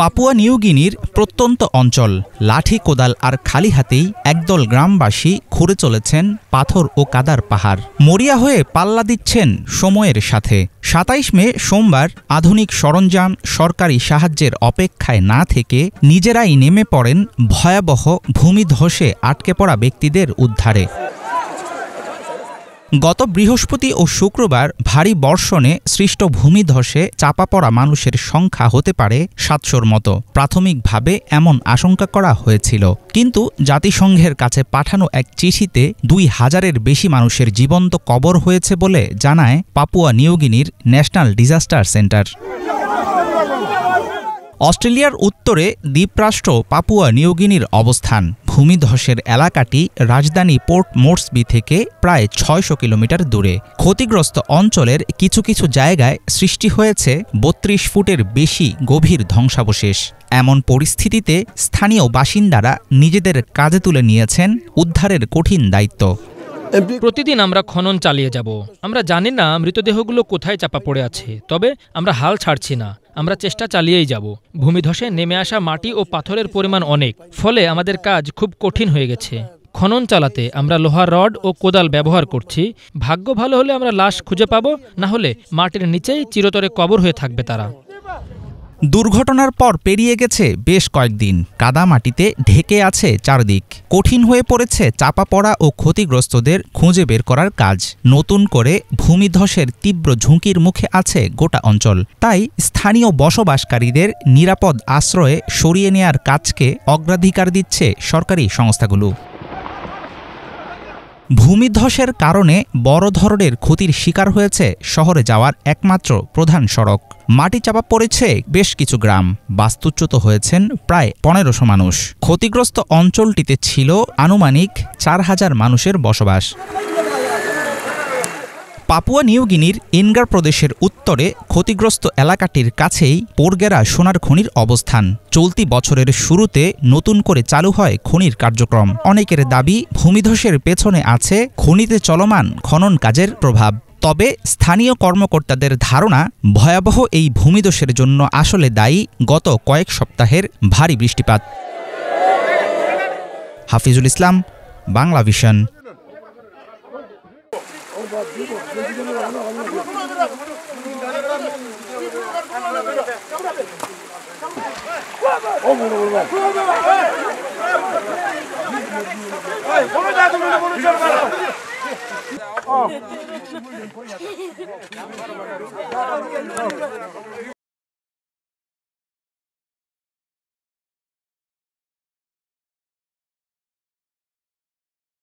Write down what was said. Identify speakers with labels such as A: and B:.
A: Papua গিনির প্রত্যন্ত অঞ্চল লাঠি কোদাল আর খালি হাতেই একদল গ্রামবাসী খুঁড়ে চলেছেন পাথর ও কাদার পাহাড় মরিয়া হয়ে পাল্লা দিচ্ছেন সময়ের সাথে সাতাইশ মে সোমবার আধুনিক সরঞ্জাম সরকারি সাহায্যের অপেক্ষায় না থেকে নিজেরাই নেমে পড়েন ভয়াবহ ভূমিধসে আটকে পড়া ব্যক্তিদের উদ্ধারে গত বৃহস্পতি ও শুক্রবার ভারী বর্ষণে সৃষ্ট ভূমিধসে চাপা পড়া মানুষের সংখ্যা হতে পারে সাতশোর মতো প্রাথমিকভাবে এমন আশঙ্কা করা হয়েছিল কিন্তু জাতিসংঘের কাছে পাঠানো এক চিঠিতে দুই হাজারের বেশি মানুষের জীবন্ত কবর হয়েছে বলে জানায় পাপুয়া নিউগিনির ন্যাশনাল ডিজাস্টার সেন্টার অস্ট্রেলিয়ার উত্তরে দ্বীপরাষ্ট্র পাপুয়া নিউগিনির অবস্থান ভূমিধসের এলাকাটি রাজধানী পোর্ট মোর্সবি থেকে প্রায় ছয়শো কিলোমিটার দূরে ক্ষতিগ্রস্ত অঞ্চলের কিছু কিছু জায়গায় সৃষ্টি হয়েছে বত্রিশ ফুটের বেশি গভীর ধ্বংসাবশেষ এমন পরিস্থিতিতে স্থানীয় বাসিন্দারা নিজেদের কাজে তুলে নিয়েছেন উদ্ধারের কঠিন দায়িত্ব
B: প্রতিদিন আমরা খনন চালিয়ে যাব আমরা জানি না মৃতদেহগুলো কোথায় চাপা পড়ে আছে তবে আমরা হাল ছাড়ছি না আমরা চেষ্টা চালিয়েই যাব ভূমিধসে নেমে আসা মাটি ও পাথরের পরিমাণ অনেক ফলে আমাদের কাজ খুব কঠিন হয়ে গেছে খনন চালাতে আমরা লোহার রড ও কোদাল ব্যবহার করছি ভাগ্য ভালো হলে আমরা লাশ খুঁজে পাবো না হলে মাটির নিচেই চিরতরে কবর হয়ে থাকবে তারা
A: দুর্ঘটনার পর পেরিয়ে গেছে বেশ কয়েকদিন কাদা মাটিতে ঢেকে আছে চারদিক কঠিন হয়ে পড়েছে চাপা পড়া ও ক্ষতিগ্রস্তদের খুঁজে বের করার কাজ নতুন করে ভূমিধসের তীব্র ঝুঁকির মুখে আছে গোটা অঞ্চল তাই স্থানীয় বসবাসকারীদের নিরাপদ আশ্রয়ে সরিয়ে নেয়ার কাজকে অগ্রাধিকার দিচ্ছে সরকারি সংস্থাগুলো ভূমিধ্বসের কারণে বড় ধরনের ক্ষতির শিকার হয়েছে শহরে যাওয়ার একমাত্র প্রধান সড়ক মাটি চাপা পড়েছে বেশ কিছু গ্রাম বাস্তুচ্যুত হয়েছেন প্রায় পনেরোশো মানুষ ক্ষতিগ্রস্ত অঞ্চলটিতে ছিল আনুমানিক চার হাজার মানুষের বসবাস পাপুয়া নিউগিনির ইনগার প্রদেশের উত্তরে ক্ষতিগ্রস্ত এলাকাটির কাছেই পোরগেরা সোনার খনির অবস্থান চলতি বছরের শুরুতে নতুন করে চালু হয় খনির কার্যক্রম অনেকের দাবি ভূমিধসের পেছনে আছে খনিতে চলমান খনন কাজের প্রভাব তবে স্থানীয় কর্মকর্তাদের ধারণা ভয়াবহ এই ভূমিদোষের জন্য আসলে দায়ী গত কয়েক সপ্তাহের ভারী বৃষ্টিপাত হাফিজুল ইসলাম বাংলা ভিশন
B: Oh.